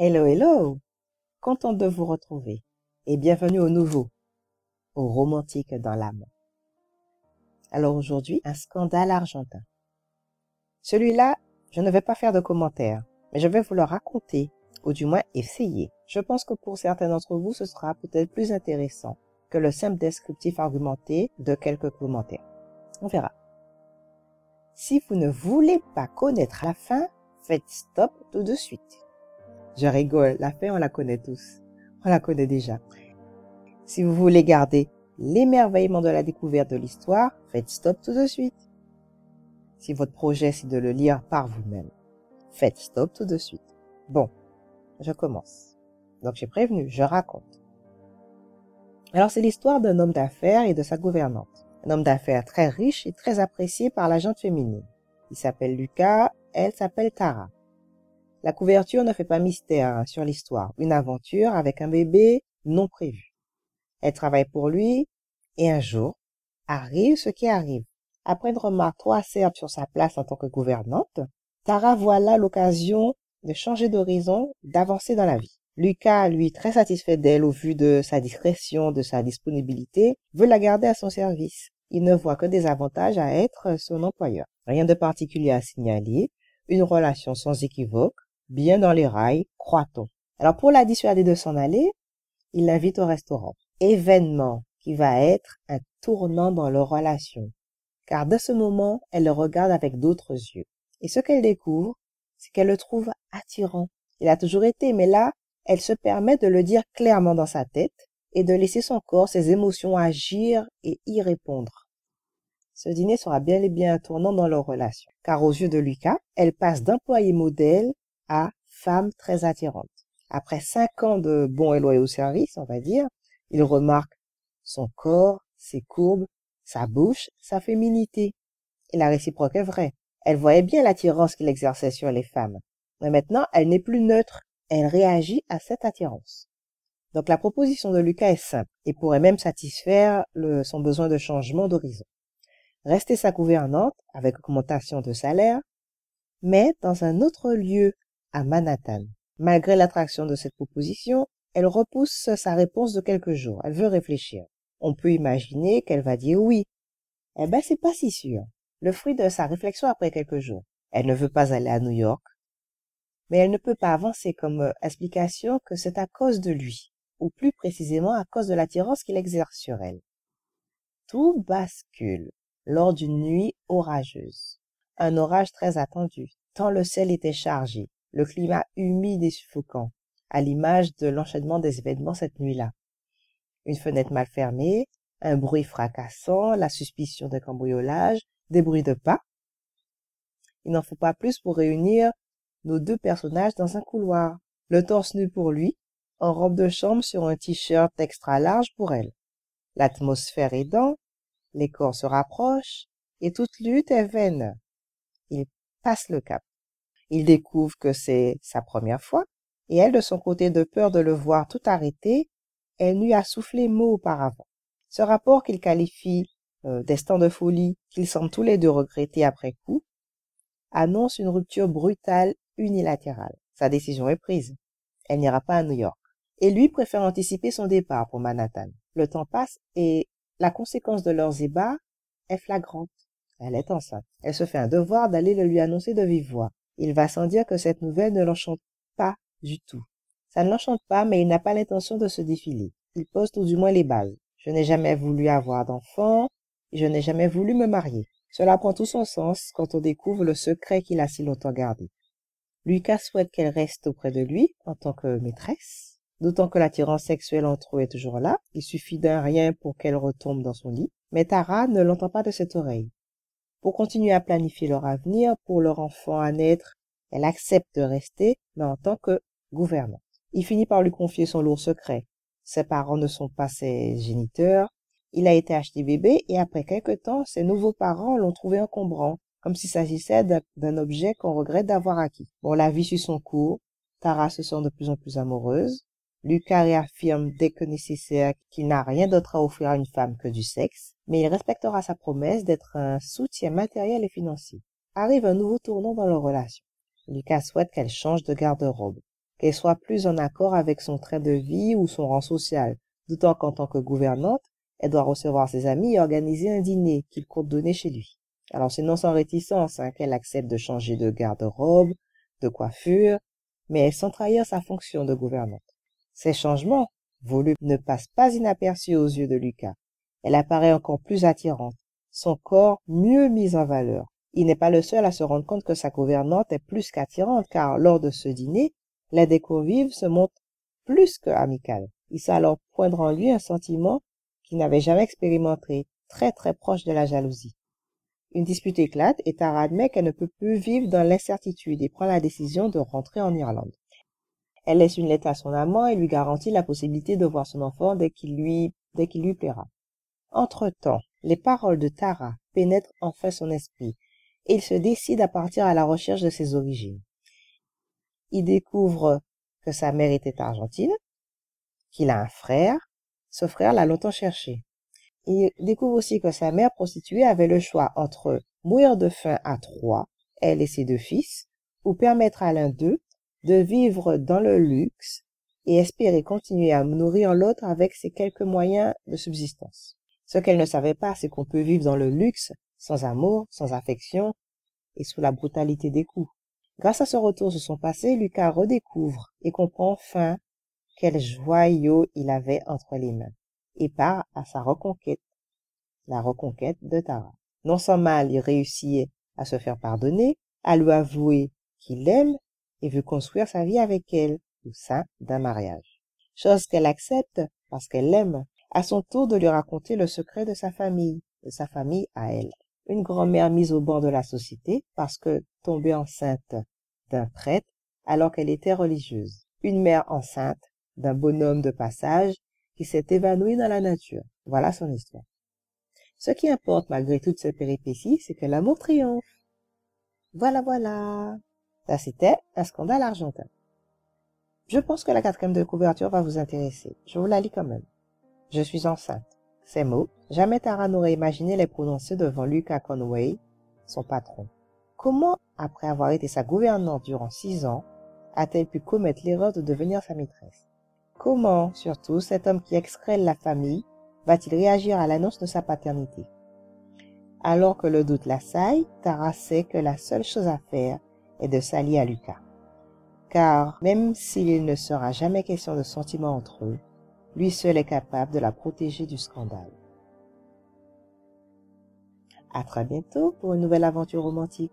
Hello, hello Content de vous retrouver et bienvenue au nouveau, au romantique dans l'âme. Alors aujourd'hui, un scandale argentin. Celui-là, je ne vais pas faire de commentaires, mais je vais vous le raconter, ou du moins essayer. Je pense que pour certains d'entre vous, ce sera peut-être plus intéressant que le simple descriptif argumenté de quelques commentaires. On verra. Si vous ne voulez pas connaître la fin, faites stop tout de suite. Je rigole, la fin, on la connaît tous. On la connaît déjà. Si vous voulez garder l'émerveillement de la découverte de l'histoire, faites stop tout de suite. Si votre projet, c'est de le lire par vous-même, faites stop tout de suite. Bon, je commence. Donc j'ai prévenu, je raconte. Alors c'est l'histoire d'un homme d'affaires et de sa gouvernante. Un homme d'affaires très riche et très apprécié par la gente féminine. Il s'appelle Lucas, elle s'appelle Tara. La couverture ne fait pas mystère sur l'histoire, une aventure avec un bébé non prévu. Elle travaille pour lui et un jour arrive ce qui arrive. Après une remarque trop acerbe sur sa place en tant que gouvernante, Tara voit là l'occasion de changer d'horizon, d'avancer dans la vie. Lucas, lui, très satisfait d'elle au vu de sa discrétion, de sa disponibilité, veut la garder à son service. Il ne voit que des avantages à être son employeur. Rien de particulier à signaler, une relation sans équivoque, bien dans les rails, croit-on. Alors pour la dissuader de s'en aller, il l'invite au restaurant. Événement qui va être un tournant dans leur relation. Car de ce moment, elle le regarde avec d'autres yeux. Et ce qu'elle découvre, c'est qu'elle le trouve attirant. Il a toujours été, mais là, elle se permet de le dire clairement dans sa tête et de laisser son corps, ses émotions agir et y répondre. Ce dîner sera bien et bien un tournant dans leur relation, car aux yeux de Lucas, elle passe d'employée modèle à femme très attirante. Après cinq ans de bons et loyaux services, on va dire, il remarque son corps, ses courbes, sa bouche, sa féminité. Et la réciproque est vraie. Elle voyait bien l'attirance qu'il exerçait sur les femmes. Mais maintenant, elle n'est plus neutre. Elle réagit à cette attirance. Donc la proposition de Lucas est simple et pourrait même satisfaire son besoin de changement d'horizon. Rester sa gouvernante avec augmentation de salaire, mais dans un autre lieu à Manhattan. Malgré l'attraction de cette proposition, elle repousse sa réponse de quelques jours. Elle veut réfléchir. On peut imaginer qu'elle va dire oui. Eh ben, c'est pas si sûr. Le fruit de sa réflexion après quelques jours. Elle ne veut pas aller à New York. Mais elle ne peut pas avancer comme euh, explication que c'est à cause de lui, ou plus précisément à cause de l'attirance qu'il exerce sur elle. Tout bascule lors d'une nuit orageuse. Un orage très attendu, tant le ciel était chargé le climat humide et suffocant, à l'image de l'enchaînement des événements cette nuit-là. Une fenêtre mal fermée, un bruit fracassant, la suspicion d'un cambriolage, des bruits de pas. Il n'en faut pas plus pour réunir nos deux personnages dans un couloir, le torse nu pour lui, en robe de chambre sur un t-shirt extra large pour elle. L'atmosphère aidant, les corps se rapprochent et toute lutte est vaine. Il passe le cap. Il découvre que c'est sa première fois, et elle, de son côté, de peur de le voir tout arrêté, elle lui a soufflé mot auparavant. Ce rapport qu'il qualifie euh, de folie, qu'ils semblent tous les deux regretter après coup, annonce une rupture brutale, unilatérale. Sa décision est prise. Elle n'ira pas à New York. Et lui préfère anticiper son départ pour Manhattan. Le temps passe et la conséquence de leurs ébats est flagrante. Elle est enceinte. Elle se fait un devoir d'aller le lui annoncer de vive voix. Il va sans dire que cette nouvelle ne l'enchante pas du tout. Ça ne l'enchante pas, mais il n'a pas l'intention de se défiler. Il pose tout du moins les balles. « Je n'ai jamais voulu avoir d'enfant, je n'ai jamais voulu me marier. Cela prend tout son sens quand on découvre le secret qu'il a si longtemps gardé. Lucas souhaite qu'elle reste auprès de lui en tant que maîtresse, d'autant que l'attirance sexuelle entre eux est toujours là, il suffit d'un rien pour qu'elle retombe dans son lit, mais Tara ne l'entend pas de cette oreille pour continuer à planifier leur avenir, pour leur enfant à naître, elle accepte de rester, mais en tant que gouvernante. Il finit par lui confier son lourd secret. Ses parents ne sont pas ses géniteurs. Il a été acheté bébé et après quelque temps, ses nouveaux parents l'ont trouvé encombrant, comme s'il s'agissait d'un objet qu'on regrette d'avoir acquis. Bon, la vie suit son cours. Tara se sent de plus en plus amoureuse. Lucas réaffirme dès que nécessaire qu'il n'a rien d'autre à offrir à une femme que du sexe mais il respectera sa promesse d'être un soutien matériel et financier. Arrive un nouveau tournant dans leur relation. Lucas souhaite qu'elle change de garde-robe, qu'elle soit plus en accord avec son train de vie ou son rang social, d'autant qu'en tant que gouvernante, elle doit recevoir ses amis et organiser un dîner qu'il compte donner chez lui. Alors c'est non sans réticence hein, qu'elle accepte de changer de garde-robe, de coiffure, mais sans trahir sa fonction de gouvernante. Ces changements voulus ne passent pas inaperçus aux yeux de Lucas, elle apparaît encore plus attirante son corps mieux mis en valeur il n'est pas le seul à se rendre compte que sa gouvernante est plus qu'attirante car lors de ce dîner la des se montre plus que amicale il sait alors poindre en lui un sentiment qu'il n'avait jamais expérimenté très très proche de la jalousie une dispute éclate et tara admet qu'elle ne peut plus vivre dans l'incertitude et prend la décision de rentrer en irlande elle laisse une lettre à son amant et lui garantit la possibilité de voir son enfant dès qu'il lui dès qu'il lui plaira entre-temps les paroles de Tara pénètrent enfin son esprit et il se décide à partir à la recherche de ses origines. Il découvre que sa mère était argentine, qu'il a un frère, ce frère l'a longtemps cherché. Il découvre aussi que sa mère prostituée avait le choix entre mourir de faim à trois, elle et ses deux fils, ou permettre à l'un d'eux de vivre dans le luxe et espérer continuer à nourrir l'autre avec ses quelques moyens de subsistance. Ce qu'elle ne savait pas, c'est qu'on peut vivre dans le luxe, sans amour, sans affection, et sous la brutalité des coups. Grâce à ce retour sur son passé, Lucas redécouvre et comprend enfin quel joyau il avait entre les mains, et part à sa reconquête, la reconquête de Tara. Non sans mal, il réussit à se faire pardonner, à lui avouer qu'il l'aime et veut construire sa vie avec elle au sein d'un mariage. Chose qu'elle accepte parce qu'elle l'aime, à son tour de lui raconter le secret de sa famille, de sa famille à elle. Une grand-mère mise au bord de la société parce que tombée enceinte d'un prêtre alors qu'elle était religieuse. Une mère enceinte d'un bonhomme de passage qui s'est évanoui dans la nature. Voilà son histoire. Ce qui importe malgré toutes ces péripéties, c'est que l'amour triomphe. Voilà, voilà. Ça, c'était un scandale argentin. Je pense que la quatrième de couverture va vous intéresser. Je vous la lis quand même. Je suis enceinte. Ces mots, jamais Tara n'aurait imaginé les prononcer devant Lucas Conway, son patron. Comment, après avoir été sa gouvernante durant six ans, a-t-elle pu commettre l'erreur de devenir sa maîtresse Comment, surtout, cet homme qui excrèle la famille va-t-il réagir à l'annonce de sa paternité Alors que le doute l'assaille, Tara sait que la seule chose à faire est de s'allier à Lucas. Car, même s'il ne sera jamais question de sentiments entre eux, lui seul est capable de la protéger du scandale. À très bientôt pour une nouvelle aventure romantique.